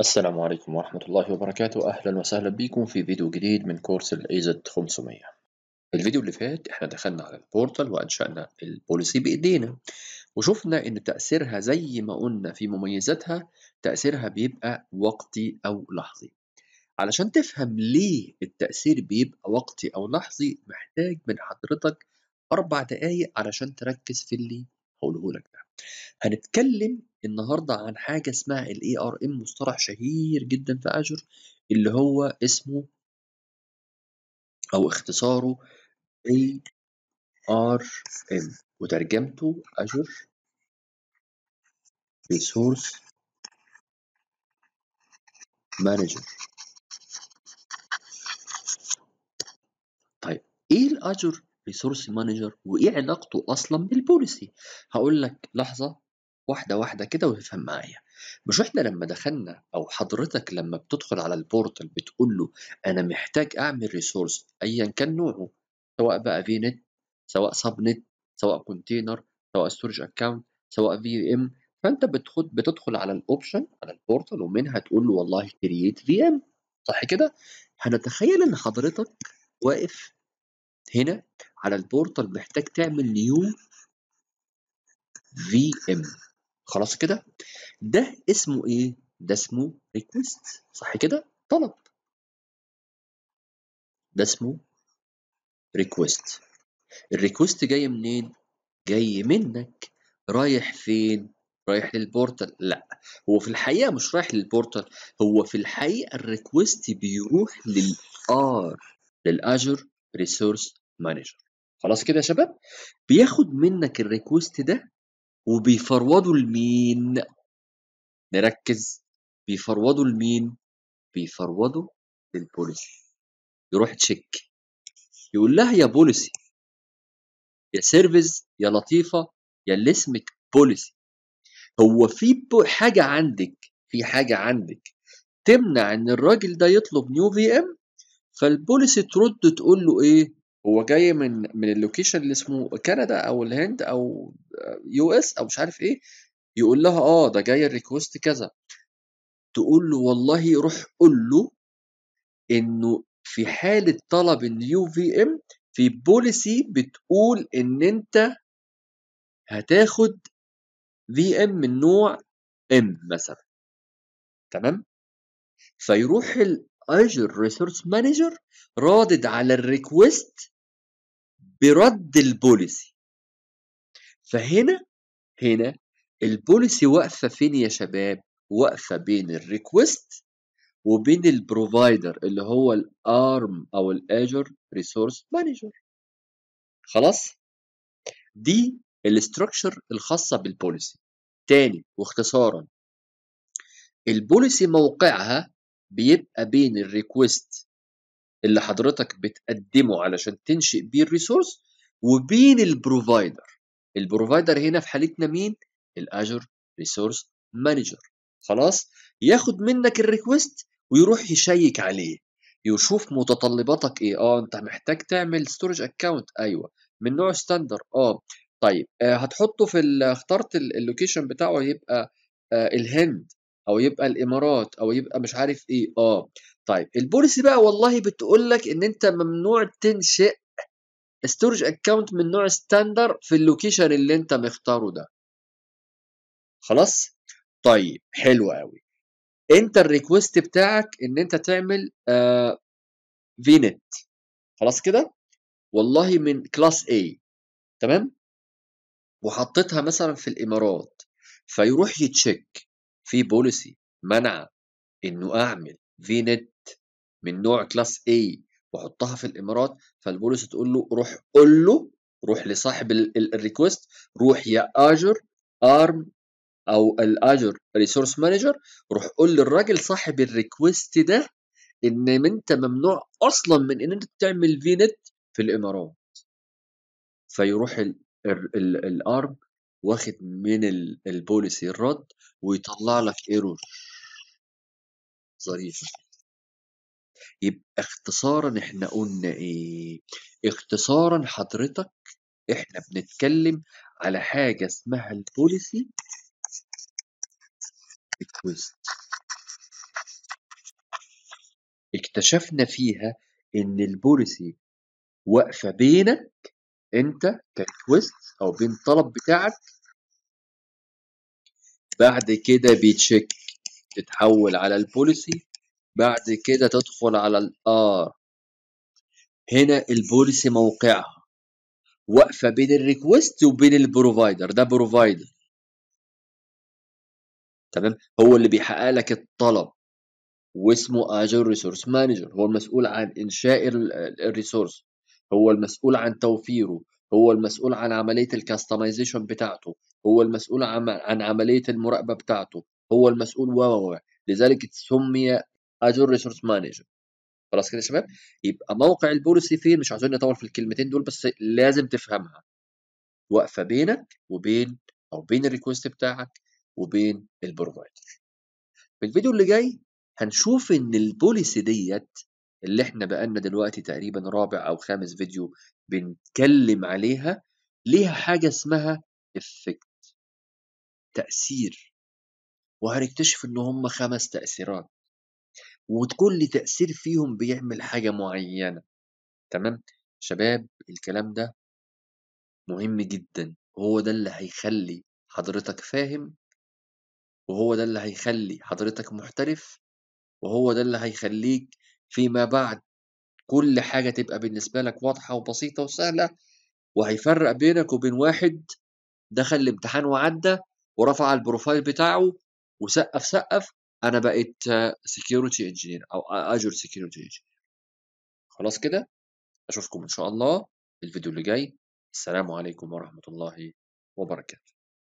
السلام عليكم ورحمة الله وبركاته أهلا وسهلا بيكم في فيديو جديد من كورس ال AZ 500 الفيديو اللي فات احنا دخلنا على البورتال وأنشأنا البوليسي بإيدينا وشفنا إن تأثيرها زي ما قلنا في مميزاتها تأثيرها بيبقى وقتي أو لحظي علشان تفهم ليه التأثير بيبقى وقتي أو لحظي محتاج من حضرتك أربع دقايق علشان تركز في اللي هقوله لك ده هنتكلم النهارده عن حاجه اسمها الاي ار ام مصطلح شهير جدا في اجر اللي هو اسمه او اختصاره اي ار ام وترجمته اجر ريسورس مانجر طيب ايه الاجر ريسورس مانجر وايه علاقته اصلا بالبوليسي هقول لك لحظه واحدة واحدة كده وتفهم معايا مش احنا لما دخلنا او حضرتك لما بتدخل على البورتال بتقول له انا محتاج اعمل ريسورس ايا كان نوعه سواء بقى في نت سواء سب نت سواء كونتينر سواء ستورج اكونت سواء في ام فانت بتخد بتدخل على الاوبشن على البورتال ومنها تقول له والله كرييت في ام صح كده هنتخيل ان حضرتك واقف هنا على البورتال محتاج تعمل نيو في ام خلاص كده ده اسمه ايه ده اسمه ريكوست صح كده طلب ده اسمه ريكوست الريكوست جاي منين جاي منك رايح فين رايح للبورتال لا هو في الحقيقه مش رايح للبورتال هو في الحقيقه الريكوست بيروح للار للاجر ريسورس مانجر خلاص كده يا شباب بياخد منك الريكوست ده وبيفروضوا لمين نركز بيفروضوا لمين بيفروضوا للبوليسي يروح تشيك يقول لها يا بوليسي يا سيرفيس يا لطيفه يا اللي اسمك بوليسي هو في حاجه عندك في حاجه عندك تمنع ان الراجل ده يطلب نيو في ام فالبوليسي ترد تقول له ايه هو جاي من من اللوكيشن اللي اسمه كندا او الهند او يو اس او مش عارف ايه يقول لها اه ده جاي الريكوست كذا تقول له والله روح قول له انه في حاله طلب اليو في ام في بوليسي بتقول ان انت هتاخد في ام من نوع ام مثلا تمام فيروح الاجر ريسورس مانجر رادد على الريكوست برد البوليسي فهنا هنا البوليسي واقفه فين يا شباب واقفه بين الريكوست وبين البروفايدر اللي هو الارم او الاجر ريسورس مانجر خلاص دي الاستراكشر الخاصه بالبوليسي تاني واختصارا البوليسي موقعها بيبقى بين الريكوست اللي حضرتك بتقدمه علشان تنشئ بيه الريسورس وبين البروفايدر البروفايدر هنا في حالتنا مين الاجر ريسورس مانجر خلاص ياخد منك الريكوست ويروح يشيك عليه يشوف متطلباتك ايه اه انت محتاج تعمل ستورج اكونت ايوه من نوع ستاندر اه طيب آه هتحطه في اخترت اللوكيشن بتاعه يبقى آه الهند او يبقى الامارات او يبقى مش عارف ايه اه طيب البوليسي بقى والله بتقول لك ان انت ممنوع تنشئ ستورج اكونت من نوع ستاندر في اللوكيشن اللي انت مختاره ده خلاص طيب حلو قوي انت الريكوست بتاعك ان انت تعمل آه نت خلاص كده والله من كلاس A تمام وحطيتها مثلا في الامارات فيروح يتشيك في بوليسي منع انه اعمل فينت من نوع كلاس A وحطها في الامارات فالبوليس تقول له روح قول له روح لصاحب الريكوست روح يا اجر ارم او الاجر ريسورس مانجر روح قول للراجل صاحب الريكوست ده ان انت ممنوع اصلا من ان انت تعمل فينت في الامارات فيروح الارم واخد من البوليسي الرد ويطلع لك ايرور ظريفه يبقى اختصارا احنا قلنا ايه اختصارا حضرتك احنا بنتكلم على حاجة اسمها البوليسي ريكويست اكتشفنا فيها ان البوليسي واقفة بينك انت كريكويست او بين طلب بتاعك بعد كده بيتشيك تتحول على البوليسي بعد كده تدخل على الار هنا البوليسي موقعها واقفه بين الريكوست وبين البروفايدر ده بروفايدر تمام هو اللي بيحقق لك الطلب واسمه اجر ريسورس مانجر هو المسؤول عن انشاء الريسورس هو المسؤول عن توفيره هو المسؤول عن عمليه الكاستمايزيشن بتاعته هو المسؤول عن عمليه المراقبه بتاعته هو المسؤول و لذلك تسمي اجور ريسورس مانجر خلاص كده يا شباب يبقى موقع البوليسي فين مش عاوزين نطول في الكلمتين دول بس لازم تفهمها واقفه بينك وبين او بين الريكوست بتاعك وبين البروفايدر في الفيديو اللي جاي هنشوف ان البوليسي ديت اللي احنا بقالنا دلوقتي تقريبا رابع او خامس فيديو بنتكلم عليها ليها حاجه اسمها افكت تاثير وهنكتشف ان هم خمس تاثيرات وكل تأثير فيهم بيعمل حاجة معينة تمام شباب الكلام ده مهم جدا هو ده اللي هيخلي حضرتك فاهم وهو ده اللي هيخلي حضرتك محترف وهو ده اللي هيخليك فيما بعد كل حاجة تبقى بالنسبة لك واضحة وبسيطة وسهلة وهيفرق بينك وبين واحد دخل الامتحان وعدى ورفع البروفايل بتاعه وسقف سقف انا بقيت سكيورتي انجينير او اجر سكيورتي انجينير خلاص كده اشوفكم ان شاء الله الفيديو اللي جاي السلام عليكم ورحمه الله وبركاته